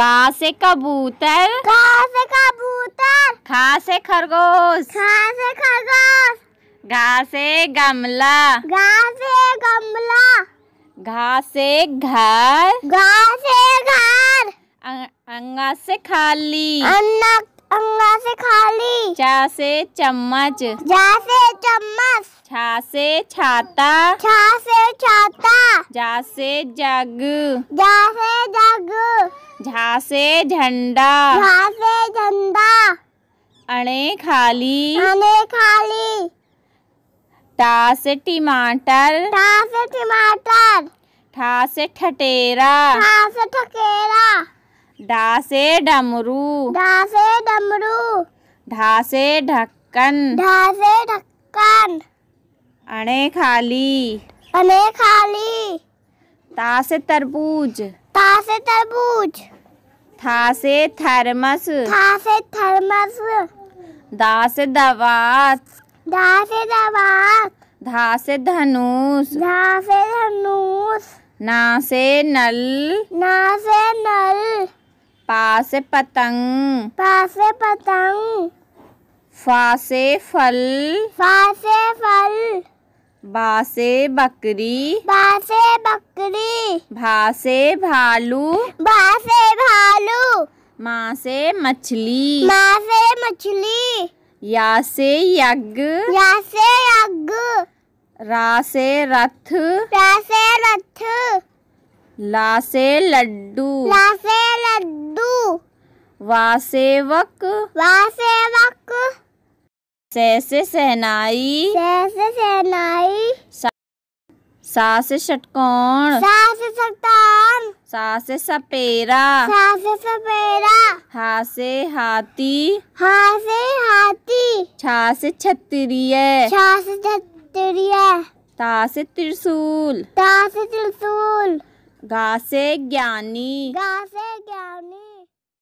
का से कबूतर का से कबूतर खा से खरगोश खा से खरगोश घा से गमला घा से गमला घा से घर घा से घर अंगा से खाली अंगा से खाली चा से चम्मच जा से चम्मच छा से छाता छा से छाता जा से जग जा से जग से झंडा झा से झंडा अने खाली अने खाली टा से टमाटर टा से टमाटर ठा से ठटेरा ठा से ठकेरा डा से डमरू ढा से डमरू ढा से ढक्कन ढा से ढक्कन अने खाली अने खाली ता से तरबूज ता से तरबूज था से थर्मस था से थर्मस दा से दवात दा से दवात धा से धनुष धा से धनुष ना से नल ना से नल पा से पतंग पा से पतंग फा से फल फा से फल बासे बकरी बासे बकरी भासे भालू भासे भालू माँ से मछली माँ से मछली या से यज्ञ या से यज्ञ रा से रथ रा से रथ ला से लड्डू ला से लड्डू वासेवक सैसे सहनाई सैसे सहनाई सासे षटकोण सासे षटकोण सासे सपेरा सासे सपेरा हासे हाथी हासे हाथी छासे छत्रिय छासे छत्रिय तासे त्रिशूल तासे त्रिशूल घासे ज्ञानी घासे